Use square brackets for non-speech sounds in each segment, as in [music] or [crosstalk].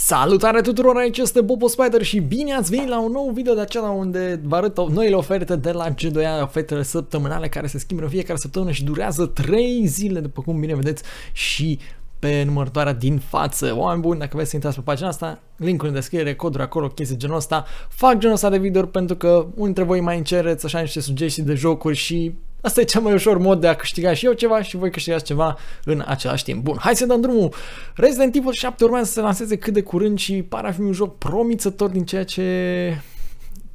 Salutare tuturor, aici este Bobo Spider și bine ați venit la un nou video de acela unde vă arăt noile oferte de la G2A, ofertele săptămânale care se schimbă în fiecare săptămână și durează 3 zile, după cum bine vedeți, și pe numărătoarea din față. Oameni buni, dacă vreți să intrați pe pagina asta, linkul în descriere, codul acolo, chestii genul ăsta. Fac genul ăsta de video pentru că unii dintre voi mai încereți așa niște sugestii de jocuri și Asta e cel mai ușor mod de a câștiga și eu ceva și voi câștigați ceva în același timp. Bun, hai să dăm drumul. Resident Evil 7 urmează să se lanseze cât de curând și pare a fi un joc promițător din ceea ce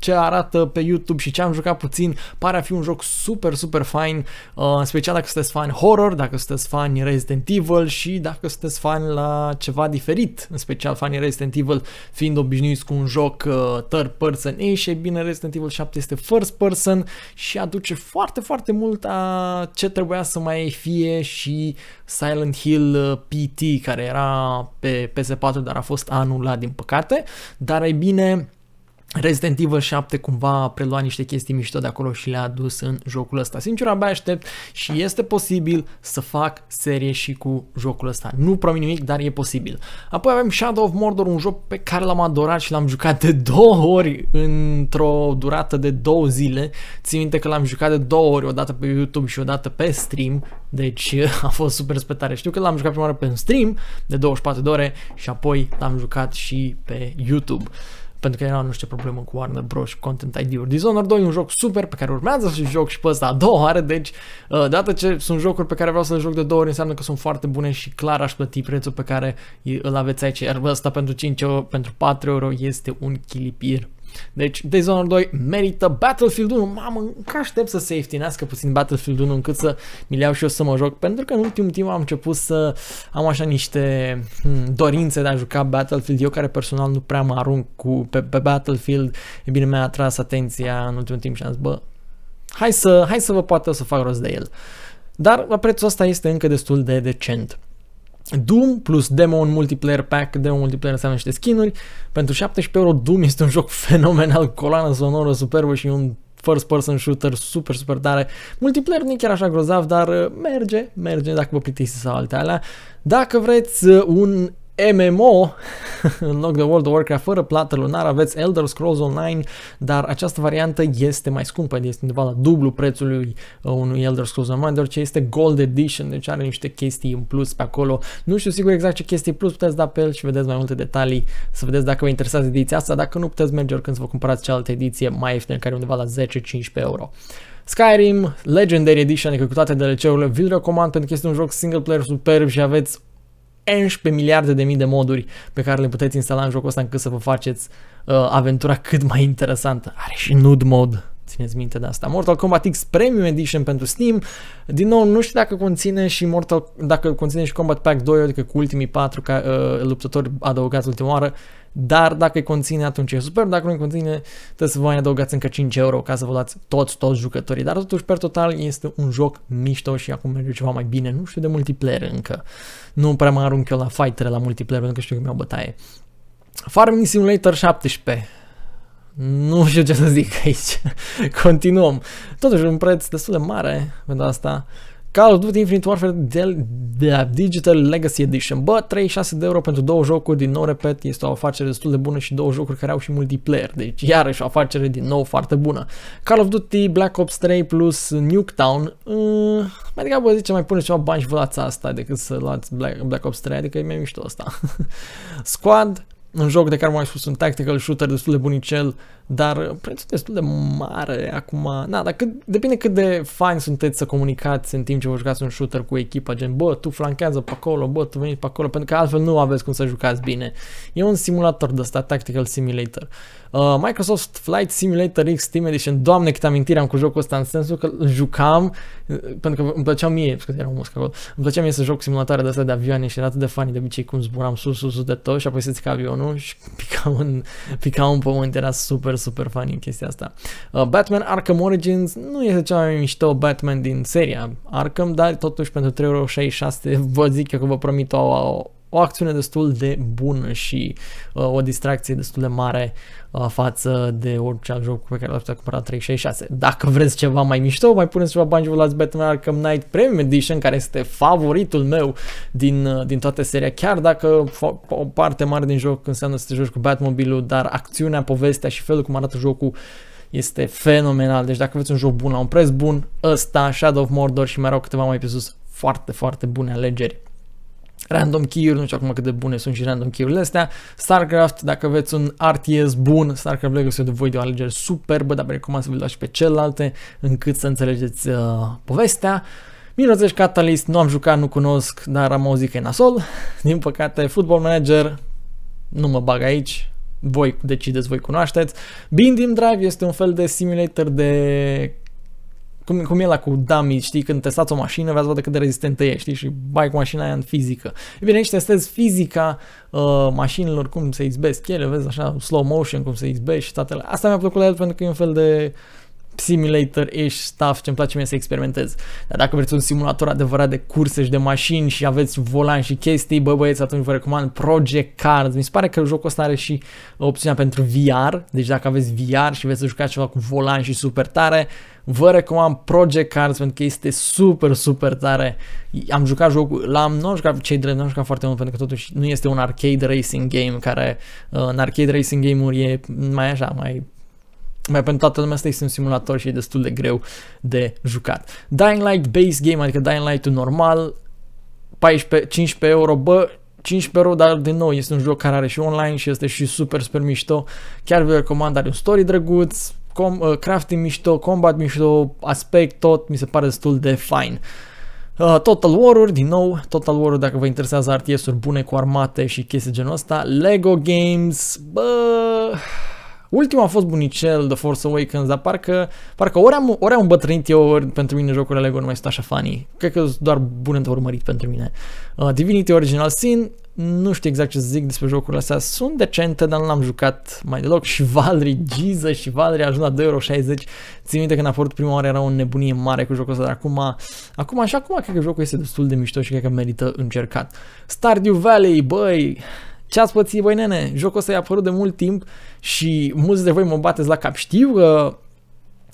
ce arată pe YouTube și ce am jucat puțin, pare a fi un joc super, super fain, uh, în special dacă sunteți fan horror, dacă sunteți fani Resident Evil și dacă sunteți fani la ceva diferit, în special fani Resident Evil fiind obișnuiți cu un joc uh, third person, ei și bine Resident Evil 7 este first person și aduce foarte, foarte mult a ce trebuia să mai fie și Silent Hill uh, PT, care era pe PS4, dar a fost anulat din păcate, dar e bine, Resident Evil 7 cumva a preluat niște chestii mișto de acolo și le-a adus în jocul ăsta. Sincer, abia aștept și da. este posibil să fac serie și cu jocul ăsta. Nu promit nimic, dar e posibil. Apoi avem Shadow of Mordor, un joc pe care l-am adorat și l-am jucat de [laughs] două ori într-o durată de două zile. Țin minte că l-am jucat de două ori, o dată pe YouTube și o dată pe stream, deci [laughs] a fost super spetare. Știu că l-am jucat prima oară pe un stream de 24 de ore și apoi l-am jucat și pe YouTube pentru că era nu știu problemă cu Warner Bros. Content ID-uri. Dishonored 2 e un joc super pe care urmează să-l joc și pe ăsta a doua oară, deci uh, dată ce sunt jocuri pe care vreau să le joc de două ori înseamnă că sunt foarte bune și clar aș plăti prețul pe care îl aveți aici, iar ăsta pentru 5 euro, pentru 4 euro este un chilipir. Deci Dishonored 2 merită Battlefield 1. Mamă, încă aștept să se ieftinească puțin Battlefield 1 încât să mi iau și eu să mă joc. Pentru că în ultimul timp am început să am așa niște hmm, dorințe de a juca Battlefield. Eu care personal nu prea mă arunc cu, pe, pe Battlefield. E bine, mi-a atras atenția în ultimul timp și am zis, bă, hai să, hai să vă poată să fac rost de el. Dar prețul ăsta este încă destul de decent. Doom plus demo multiplayer pack, demo multiplayer înseamnă niște skinuri. Pentru 17 euro Doom este un joc [laughs] fenomenal, coloană sonoră superbă și un first person shooter super, super tare. Multiplayer nu e chiar așa grozav, dar uh, merge, merge dacă vă plictisiți sau alte alea. Dacă vreți uh, un MMO [laughs] în loc de World of Warcraft fără plată lunară aveți Elder Scrolls Online, dar această variantă este mai scumpă, este undeva la dublu prețului uh, unui Elder Scrolls Online, deoarece este Gold Edition, deci are niște chestii în plus pe acolo. Nu știu sigur exact ce chestii plus puteți da pe el și vedeți mai multe detalii, să vedeți dacă vă interesează ediția asta, dacă nu puteți merge oricând să vă cumpărați cealaltă ediție mai ieftină, care e undeva la 10-15 euro. Skyrim Legendary Edition, adică cu toate DLC-urile, vi-l recomand pentru că este un joc single player superb și aveți 11 miliarde de mii de moduri pe care le puteți instala în jocul ăsta încât să vă faceți uh, aventura cât mai interesantă. Are și nude mode Țineți minte de asta. Mortal Kombat X Premium Edition pentru Steam. Din nou, nu știu dacă conține și Mortal, dacă conține și Combat Pack 2, adică cu ultimii patru ca, uh, luptători adăugați ultima oară, dar dacă îi conține atunci e super, dacă nu îi conține trebuie să vă mai adăugați încă 5 euro ca să vă dați toți, toți jucătorii, dar totuși per total este un joc mișto și acum merge ceva mai bine, nu știu de multiplayer încă, nu prea mă arunc eu la fightere la multiplayer pentru că știu că mi-au bătaie. Farming Simulator 17 nu știu ce să zic aici. [laughs] Continuăm. Totuși un preț destul de mare pentru asta. Call of Duty Infinite Warfare de, de Digital Legacy Edition. Bă, 36 de euro pentru două jocuri, din nou repet, este o afacere destul de bună și două jocuri care au și multiplayer. Deci, iarăși o afacere din nou foarte bună. Call of Duty Black Ops 3 plus Nuketown. Mm, mai degrabă zice, mai puneți ceva bani și vă luați asta decât să luați Black, Black Ops 3, adică e mai mișto asta. [laughs] Squad, un joc de care m-ai spus, un tactical shooter destul de bunicel, dar prețul destul de mare acum. Na, dar cât, depinde cât de fain sunteți să comunicați în timp ce vă jucați un shooter cu echipa, gen, bă, tu flanchează pe acolo, bă, tu veniți pe acolo, pentru că altfel nu aveți cum să jucați bine. E un simulator de ăsta, Tactical Simulator. Uh, Microsoft Flight Simulator X Team Edition, doamne cât amintire am cu jocul ăsta, în sensul că îl jucam, uh, pentru că îmi plăcea mie, scuze, era un musc acolo, îmi plăcea mie să joc simulatoare de astea de avioane și era atât de fani de obicei cum zburam sus, sus, sus de tot și apoi să-ți avionul nu? [laughs] Și picau un, pica un pământ, era super, super funny chestia asta. Uh, Batman Arkham Origins nu este cea mai mișto Batman din seria Arkham, dar totuși pentru 3,66 vă zic eu că vă promit o, o acțiune destul de bună și uh, o distracție destul de mare uh, față de orice alt joc pe care l-ați putea cumpăra 366. Dacă vreți ceva mai mișto, mai puneți ceva bani și vă luați Batman Arkham Knight Premium Edition, care este favoritul meu din, uh, din toată seria, chiar dacă o parte mare din joc înseamnă să te joci cu Batmobile-ul, dar acțiunea, povestea și felul cum arată jocul este fenomenal. Deci dacă aveți un joc bun la un preț bun, ăsta, Shadow of Mordor și mai erau câteva mai pe sus, foarte, foarte bune alegeri random key-uri, nu știu acum cât de bune sunt și random key-urile astea. StarCraft, dacă aveți un RTS bun, StarCraft Legacy de voi e o alegere superbă, dar recomand să vă luați și pe celelalte, încât să înțelegeți uh, povestea. Mirozesc Catalyst, nu am jucat, nu cunosc, dar am auzit că e nasol. [laughs] Din păcate, Football Manager, nu mă bag aici, voi decideți, voi cunoașteți. Bindim Drive este un fel de simulator de cum, cum e la cu dummy, știi, când testați o mașină, veți văd cât de rezistentă e, știi, și bai cu mașina aia în fizică. E bine, aici testezi fizica uh, mașinilor, cum se izbesc ele, vezi așa, slow motion, cum se izbesc și toate Asta mi-a plăcut la el pentru că e un fel de simulator-ish stuff ce îmi place mie să experimentez. Dar dacă vreți un simulator adevărat de curse și de mașini și aveți volan și chestii, bă băieți, atunci vă recomand Project Cars. Mi se pare că jocul ăsta are și opțiunea pentru VR, deci dacă aveți VR și veți să jucați ceva cu volan și super tare, vă recomand Project Cars pentru că este super, super tare. Am jucat jocul, l-am, nu am jucat cei drept, nu am jucat foarte mult pentru că totuși nu este un arcade racing game care, în arcade racing game-uri e mai așa, mai mai pentru toată lumea asta este un simulator și e destul de greu de jucat. Dying Light base game, adică Dying Light normal, 14, 15 euro, bă, 15 euro, dar din nou este un joc care are și online și este și super, super mișto. Chiar vă recomand, are un story drăguț, com, uh, crafting mișto, combat mișto, aspect, tot mi se pare destul de fine. Uh, Total War-uri, din nou, Total War-uri dacă vă interesează RTS-uri bune cu armate și chestii genul ăsta. Lego Games, bă... Ultima a fost bunicel, The Force Awakens, dar parcă, parcă ori, am, ori am îmbătrânit eu, ori pentru mine jocurile Lego nu mai sunt așa funny. Cred că sunt doar bune de urmărit pentru mine. Uh, Divinity Original Sin, nu știu exact ce să zic despre jocurile astea, sunt decente, dar nu l-am jucat mai deloc și Valry, Jesus și Valry a ajuns la 2,60€, țin minte când a fost prima oară era o nebunie mare cu jocul ăsta, dar acum, acum așa acum cred că jocul este destul de mișto și cred că merită încercat. Stardew Valley, băi, ce ați pățit voi, nene? Jocul ăsta i-a apărut de mult timp și mulți de voi mă bateți la cap. Știu că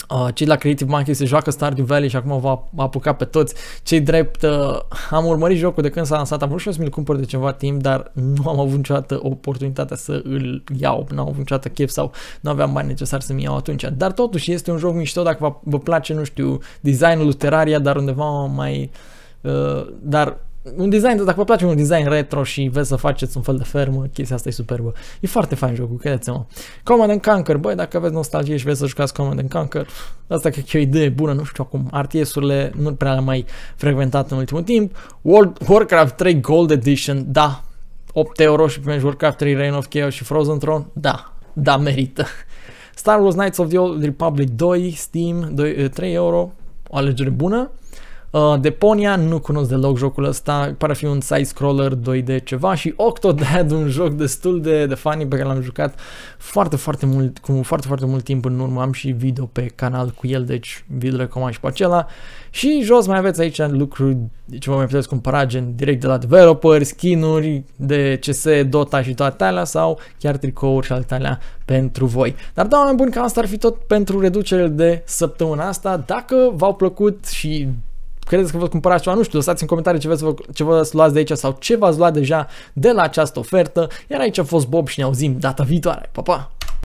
uh, cei de la Creative Market se joacă Stardew Valley și acum va apuca pe toți. Cei drept, uh, am urmărit jocul de când s-a lansat, am vrut și să-mi-l cumpăr de ceva timp, dar nu am avut niciodată oportunitatea să îl iau, nu am avut niciodată chef sau nu aveam bani necesar să-mi iau atunci. Dar totuși este un joc mișto dacă vă, vă place, nu știu, designul Terraria, dar undeva mai... Uh, dar un design, dacă vă place un design retro și vezi să faceți un fel de fermă, chestia asta e superbă. E foarte fain jocul, credeți-mă. Command and Conquer, băi, dacă aveți nostalgie și vreți să jucați Command and Conquer, asta cred că e o idee bună, nu știu acum. RTS-urile nu prea le-am mai frecventat în ultimul timp. World Warcraft 3 Gold Edition, da. 8 euro și primești Warcraft 3 Reign of Chaos și Frozen Throne, da. Da, merită. Star Wars Knights of the Old Republic 2, Steam, 2, 3 eh, euro, o alegere bună. Uh, Deponia, nu cunosc deloc jocul ăsta, pare a fi un side-scroller 2D ceva și Octodad, un joc destul de, de funny pe care l-am jucat foarte, foarte mult, cu foarte, foarte mult timp în urmă, am și video pe canal cu el, deci vi-l recomand și pe acela. Și jos mai aveți aici lucruri ce vă mai puteți cumpăra, gen direct de la developer, skinuri de CS, Dota și toate alea sau chiar tricouri și alte alea pentru voi. Dar da, mai bun că asta ar fi tot pentru reducere de săptămâna asta. Dacă v-au plăcut și credeți că vă cumpărați ceva, nu știu, lăsați în comentarii ce, veți vă, ce vă luați de aici sau ce v-ați luat deja de la această ofertă. Iar aici a fost Bob și ne auzim data viitoare. Pa, pa!